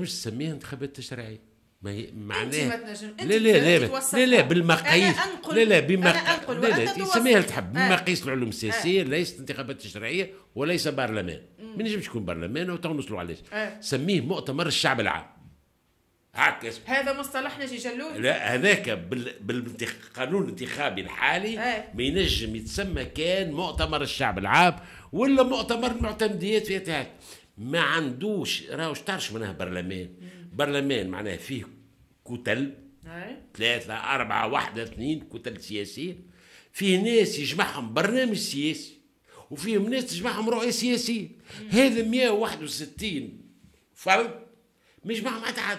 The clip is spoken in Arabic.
مش تسميها انتخابات تشريعيه ما هي معناها ما تنجم لا لا لا لا لا بالمقاييس لا لا بمقاييس لا لا سميها اللي تحب بمقاييس آه. العلوم آه. السياسيه ليست انتخابات تشريعيه وليس برلمان ما نجمش يكون برلمان وتو نوصلوا علاش آه. سميه مؤتمر الشعب العام هكا هذا مصطلح نجي جلول لا هذاك بالقانون الانتخابي الحالي ما ينجم يتسمى كان مؤتمر الشعب العام ولا مؤتمر المعتمديات في تهك ما عندوش راهو شطرش منها برلمان برلمان معناه فيه كتل ثلاثة أربعة واحدة اثنين كتل سياسية فيه ناس يجمعهم برنامج سياسي وفيهم ناس تجمعهم رؤية سياسية هذا 161 فرد ما يجمعهم حتى